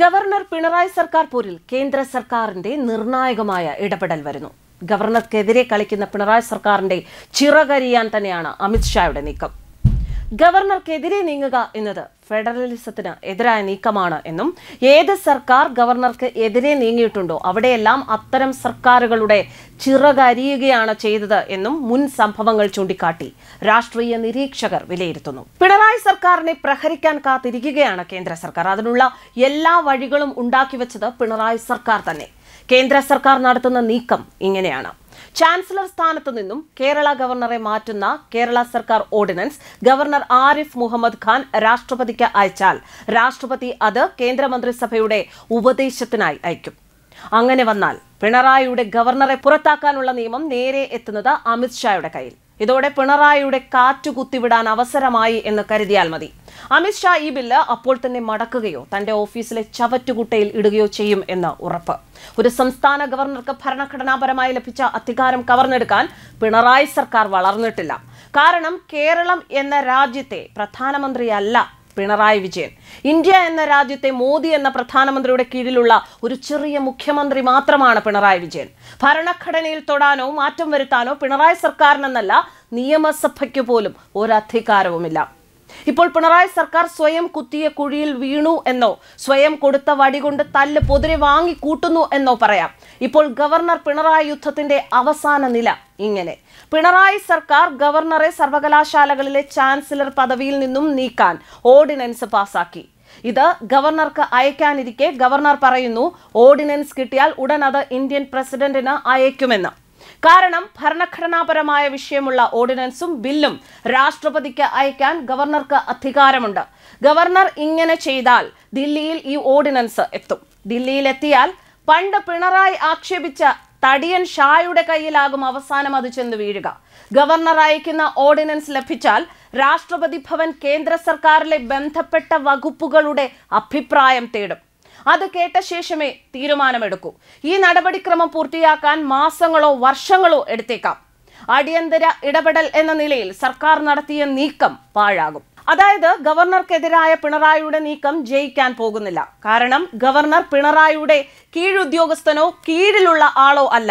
governor Pinarayi സർക്കാർ പോരിൽ കേന്ദ്ര സർക്കാരിന്റെ നിർണായകമായ ഇടപെടൽ വരുന്നു ഗവർണർക്കെതിരെ കളിക്കുന്ന പിണറായി സർക്കാരിന്റെ ചിറകരിയാൻ തന്നെയാണ് അമിത്ഷായുടെ നീക്കം ഗവർണർക്കെതിരെ നീങ്ങുക എന്നത് ഫെഡറലിസത്തിന് എതിരായ നീക്കമാണ് എന്നും ഏത് സർക്കാർ ഗവർണർക്ക് എതിരെ നീങ്ങിയിട്ടുണ്ടോ അവിടെയെല്ലാം അത്തരം സർക്കാരുകളുടെ ചിറകരിയുകയാണ് ചെയ്തത് എന്നും മുൻ സംഭവങ്ങൾ ചൂണ്ടിക്കാട്ടി രാഷ്ട്രീയ നിരീക്ഷകർ വിലയിരുത്തുന്നു പിണറായി സർക്കാരിനെ പ്രഹരിക്കാൻ കാത്തിരിക്കുകയാണ് കേന്ദ്ര സർക്കാർ അതിനുള്ള എല്ലാ വഴികളും വെച്ചത് പിണറായി സർക്കാർ തന്നെ കേന്ദ്ര സർക്കാർ നടത്തുന്ന നീക്കം ഇങ്ങനെയാണ് ചാൻസലർ സ്ഥാനത്തു നിന്നും കേരള ഗവർണറെ മാറ്റുന്ന കേരള സർക്കാർ ഓർഡിനൻസ് ഗവർണർ ആരിഫ് മുഹമ്മദ് ഖാൻ രാഷ്ട്രപതിക്ക് അയച്ചാൽ രാഷ്ട്രപതി അത് കേന്ദ്രമന്ത്രിസഭയുടെ ഉപദേശത്തിനായി അയക്കും അങ്ങനെ വന്നാൽ പിണറായിയുടെ ഗവർണറെ പുറത്താക്കാനുള്ള നിയമം നേരെ എത്തുന്നത് അമിത്ഷായുടെ കയ്യിൽ ഇതോടെ പിണറായിയുടെ കുത്തിവിടാൻ അവസരമായി എന്ന് കരുതിയാൽ മതി അമിത്ഷാ ഈ ബില്ല് അപ്പോൾ തന്നെ മടക്കുകയോ തന്റെ ഓഫീസിലെ ചവറ്റുകുട്ടയിൽ ഇടുകയോ ചെയ്യും എന്ന് ഉറപ്പ് ഒരു സംസ്ഥാന ഗവർണർക്ക് ഭരണഘടനാപരമായി ലഭിച്ച അധികാരം കവർന്നെടുക്കാൻ പിണറായി സർക്കാർ വളർന്നിട്ടില്ല കാരണം കേരളം എന്ന രാജ്യത്തെ പ്രധാനമന്ത്രിയല്ല പിണറായി വിജയൻ ഇന്ത്യ എന്ന രാജ്യത്തെ മോദി എന്ന പ്രധാനമന്ത്രിയുടെ കീഴിലുള്ള ഒരു ചെറിയ മുഖ്യമന്ത്രി മാത്രമാണ് പിണറായി വിജയൻ ഭരണഘടനയിൽ തൊടാനോ മാറ്റം വരുത്താനോ പിണറായി സർക്കാരിനെന്നല്ല നിയമസഭയ്ക്ക് പോലും ഒരധികാരവുമില്ല ഇപ്പോൾ പിണറായി സർക്കാർ സ്വയം കുത്തിയ കുഴിയിൽ വീണു എന്നോ സ്വയം കൊടുത്ത കൊണ്ട് തല്ല് പൊതിരെ വാങ്ങി കൂട്ടുന്നു എന്നോ പറയാം ഇപ്പോൾ ഗവർണർ പിണറായി യുദ്ധത്തിന്റെ അവസാന നില ഇങ്ങനെ പിണറായി സർക്കാർ ഗവർണറെ സർവകലാശാലകളിലെ ചാൻസലർ പദവിയിൽ നിന്നും നീക്കാൻ ഓർഡിനൻസ് പാസാക്കി ഇത് ഗവർണർക്ക് അയക്കാനിരിക്കെ ഗവർണർ പറയുന്നു ഓർഡിനൻസ് കിട്ടിയാൽ ഉടൻ അത് ഇന്ത്യൻ പ്രസിഡന്റിന് അയക്കുമെന്ന് കാരണം ഭരണഘടനാപരമായ വിഷയമുള്ള ഓർഡിനൻസും ബില്ലും രാഷ്ട്രപതിക്ക് അയക്കാൻ ഗവർണർക്ക് അധികാരമുണ്ട് ഗവർണർ ഇങ്ങനെ ചെയ്താൽ ദില്ലിയിൽ ഈ ഓർഡിനൻസ് എത്തും ദില്ലിയിലെത്തിയാൽ പണ്ട് പിണറായി ആക്ഷേപിച്ച തടിയൻ ഷായുടെ കയ്യിലാകും അവസാനം അത് ചെന്ന് വീഴുക ഗവർണർ അയക്കുന്ന ഓർഡിനൻസ് ലഭിച്ചാൽ രാഷ്ട്രപതി ഭവൻ കേന്ദ്ര സർക്കാരിലെ ബന്ധപ്പെട്ട വകുപ്പുകളുടെ അഭിപ്രായം തേടും അത് കേട്ട ശേഷമേ തീരുമാനമെടുക്കൂ ഈ നടപടിക്രമം പൂർത്തിയാക്കാൻ മാസങ്ങളോ വർഷങ്ങളോ എടുത്തേക്കാം അടിയന്തര ഇടപെടൽ എന്ന നിലയിൽ സർക്കാർ നടത്തിയ നീക്കം പാഴാകും അതായത് ഗവർണർക്കെതിരായ പിണറായിയുടെ നീക്കം ജയിക്കാൻ പോകുന്നില്ല കാരണം ഗവർണർ പിണറായിയുടെ കീഴുദ്യോഗസ്ഥനോ കീഴിലുള്ള ആളോ അല്ല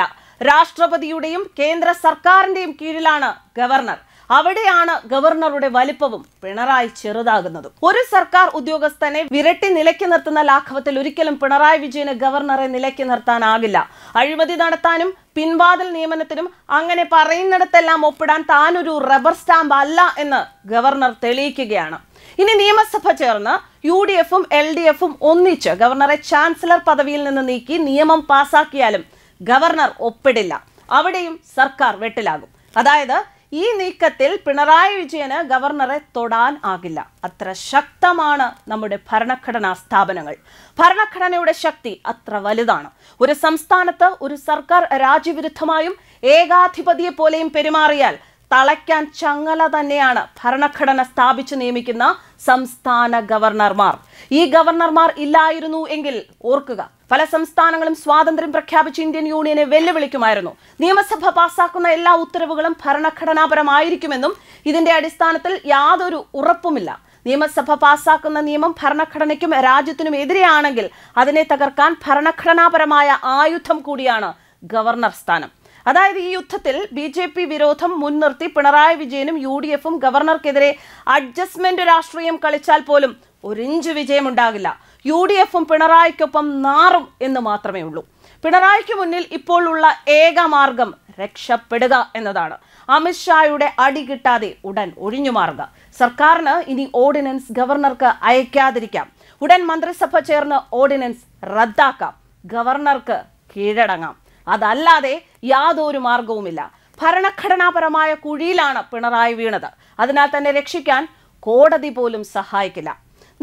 രാഷ്ട്രപതിയുടെയും കേന്ദ്ര സർക്കാരിന്റെയും കീഴിലാണ് ഗവർണർ അവിടെയാണ് ഗവർണറുടെ വലിപ്പവും പിണറായി ചെറുതാകുന്നതും ഒരു സർക്കാർ ഉദ്യോഗസ്ഥനെ വിരട്ടി നിലയ്ക്ക് നിർത്തുന്ന ലാഘവത്തിൽ ഒരിക്കലും പിണറായി വിജയന് ഗവർണറെ നിലയ്ക്ക് നിർത്താനാകില്ല അഴിമതി നടത്താനും പിൻവാതിൽ നിയമനത്തിനും അങ്ങനെ പറയുന്നിടത്തെല്ലാം ഒപ്പിടാൻ താനൊരു റബ്ബർ സ്റ്റാമ്പ് അല്ല എന്ന് ഗവർണർ തെളിയിക്കുകയാണ് ഇനി നിയമസഭ ചേർന്ന് യു ഡി എഫും എൽ ഡി എഫും ഒന്നിച്ച് ഗവർണറെ ചാൻസലർ പദവിയിൽ നിന്ന് നീക്കി നിയമം പാസാക്കിയാലും ഗവർണർ ഒപ്പിടില്ല അവിടെയും സർക്കാർ വെട്ടിലാകും അതായത് ഈ നീക്കത്തിൽ പിണറായി വിജയന് ഗവർണറെ തൊടാൻ ആകില്ല അത്ര ശക്തമാണ് നമ്മുടെ ഭരണഘടനാ സ്ഥാപനങ്ങൾ ഭരണഘടനയുടെ ശക്തി അത്ര വലുതാണ് ഒരു സംസ്ഥാനത്ത് ഒരു സർക്കാർ രാജ്യവിരുദ്ധമായും ഏകാധിപതിയെ പോലെയും പെരുമാറിയാൽ തളയ്ക്കാൻ ചങ്ങല തന്നെയാണ് ഭരണഘടന സ്ഥാപിച്ചു നിയമിക്കുന്ന സംസ്ഥാന ഗവർണർമാർ ഈ ഗവർണർമാർ ഇല്ലായിരുന്നു എങ്കിൽ ഓർക്കുക പല സംസ്ഥാനങ്ങളും സ്വാതന്ത്ര്യം പ്രഖ്യാപിച്ച് ഇന്ത്യൻ യൂണിയനെ വെല്ലുവിളിക്കുമായിരുന്നു നിയമസഭ പാസാക്കുന്ന എല്ലാ ഉത്തരവുകളും ഭരണഘടനാപരമായിരിക്കുമെന്നും ഇതിന്റെ അടിസ്ഥാനത്തിൽ യാതൊരു ഉറപ്പുമില്ല നിയമസഭ പാസാക്കുന്ന നിയമം ഭരണഘടനയ്ക്കും രാജ്യത്തിനും എതിരെയാണെങ്കിൽ അതിനെ തകർക്കാൻ ഭരണഘടനാപരമായ ആയുധം കൂടിയാണ് ഗവർണർ സ്ഥാനം അതായത് ഈ യുദ്ധത്തിൽ ബി ജെ പി വിരോധം മുൻനിർത്തി പിണറായി വിജയനും യു ഡി എഫും ഗവർണർക്കെതിരെ അഡ്ജസ്റ്റ്മെന്റ് രാഷ്ട്രീയം കളിച്ചാൽ പോലും ഒരിഞ്ച് വിജയമുണ്ടാകില്ല യു ഡി എഫും പിണറായിക്കൊപ്പം നാറും എന്ന് മാത്രമേ ഉള്ളൂ പിണറായിക്ക് മുന്നിൽ ഇപ്പോൾ ഉള്ള ഏക മാർഗം രക്ഷപ്പെടുക എന്നതാണ് അമിത്ഷായുടെ അടി കിട്ടാതെ ഉടൻ ഒഴിഞ്ഞു മാറുക സർക്കാരിന് ഇനി ഓർഡിനൻസ് ഗവർണർക്ക് അയക്കാതിരിക്കാം ഉടൻ മന്ത്രിസഭ ചേർന്ന് ഓർഡിനൻസ് റദ്ദാക്കാം ഗവർണർക്ക് കീഴടങ്ങാം അതല്ലാതെ യാതൊരു മാർഗവുമില്ല ഭരണഘടനാപരമായ കുഴിയിലാണ് പിണറായി വീണത് അതിനാൽ തന്നെ രക്ഷിക്കാൻ കോടതി പോലും സഹായിക്കില്ല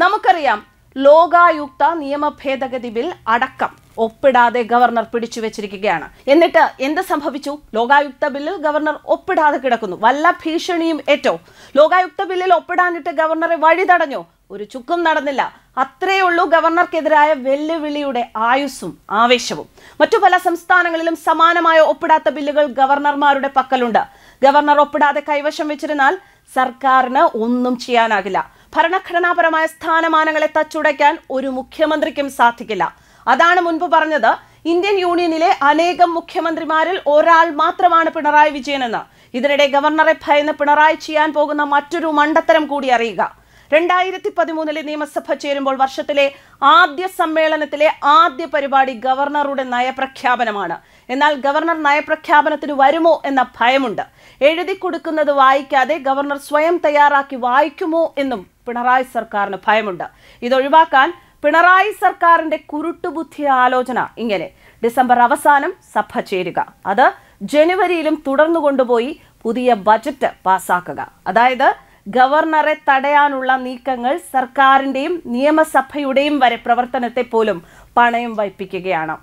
നമുക്കറിയാം ലോകായുക്ത നിയമ ഭേദഗതി ബിൽ അടക്കം ഒപ്പിടാതെ ഗവർണർ പിടിച്ചു വെച്ചിരിക്കുകയാണ് എന്നിട്ട് എന്ത് സംഭവിച്ചു ലോകായുക്ത ബില്ലിൽ ഗവർണർ ഒപ്പിടാതെ കിടക്കുന്നു വല്ല ഭീഷണിയും ഏറ്റവും ലോകായുക്ത ബില്ലിൽ ഒപ്പിടാനിട്ട് ഗവർണറെ വഴി തടഞ്ഞു ഒരു ചുക്കും നടന്നില്ല അത്രേ ഉള്ളൂ ഗവർണർക്കെതിരായ വെല്ലുവിളിയുടെ ആയുസ്സും ആവേശവും മറ്റു പല സംസ്ഥാനങ്ങളിലും സമാനമായ ഒപ്പിടാത്ത ബില്ലുകൾ ഗവർണർമാരുടെ പക്കലുണ്ട് ഗവർണർ ഒപ്പിടാതെ കൈവശം വെച്ചിരുന്നാൽ സർക്കാരിന് ഒന്നും ചെയ്യാനാകില്ല ഭരണഘടനാപരമായ സ്ഥാനമാനങ്ങളെ തച്ചുടയ്ക്കാൻ ഒരു മുഖ്യമന്ത്രിക്കും സാധിക്കില്ല അതാണ് മുൻപ് പറഞ്ഞത് ഇന്ത്യൻ യൂണിയനിലെ അനേകം മുഖ്യമന്ത്രിമാരിൽ ഒരാൾ മാത്രമാണ് പിണറായി വിജയനെന്ന് ഇതിനിടെ ഗവർണറെ ഭയന്ന് പിണറായി ചെയ്യാൻ പോകുന്ന മറ്റൊരു മണ്ടത്തരം കൂടി അറിയുക രണ്ടായിരത്തി പതിമൂന്നിലെ നിയമസഭ ചേരുമ്പോൾ വർഷത്തിലെ ആദ്യ സമ്മേളനത്തിലെ ആദ്യ പരിപാടി ഗവർണറുടെ നയപ്രഖ്യാപനമാണ് എന്നാൽ ഗവർണർ നയപ്രഖ്യാപനത്തിന് വരുമോ എന്ന ഭയമുണ്ട് എഴുതി കൊടുക്കുന്നത് വായിക്കാതെ ഗവർണർ സ്വയം തയ്യാറാക്കി വായിക്കുമോ എന്നും പിണറായി സർക്കാരിന് ഭയമുണ്ട് ഇതൊഴിവാക്കാൻ പിണറായി സർക്കാരിന്റെ കുരുട്ടുബുദ്ധി ആലോചന ഇങ്ങനെ ഡിസംബർ അവസാനം സഭ ചേരുക അത് ജനുവരിയിലും തുടർന്നു കൊണ്ടുപോയി പുതിയ ബജറ്റ് പാസാക്കുക അതായത് ഗവർണറെ തടയാനുള്ള നീക്കങ്ങൾ സർക്കാരിന്റെയും നിയമസഭയുടെയും വരെ പ്രവർത്തനത്തെ പോലും പണയം വഹിപ്പിക്കുകയാണ്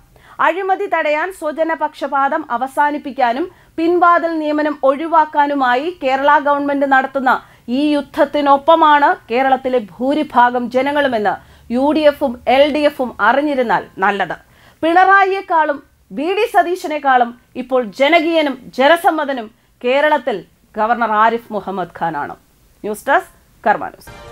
അഴിമതി തടയാൻ സ്വജനപക്ഷപാതം അവസാനിപ്പിക്കാനും പിൻവാതിൽ നിയമനം ഒഴിവാക്കാനുമായി കേരള ഗവൺമെന്റ് നടത്തുന്ന ഈ യുദ്ധത്തിനൊപ്പമാണ് കേരളത്തിലെ ഭൂരിഭാഗം ജനങ്ങളുമെന്ന് യു ഡി എഫും എൽ ഡി എഫും അറിഞ്ഞിരുന്നാൽ നല്ലത് പിണറായിയെക്കാളും വി ഡി സതീശനേക്കാളും ഇപ്പോൾ ജനകീയനും ജനസമ്മതനും കേരളത്തിൽ ഗവർണർ ആരിഫ് മുഹമ്മദ് ഖാനാണ് ന്യൂസ് ഡെസ്ക് കർമാനുസ്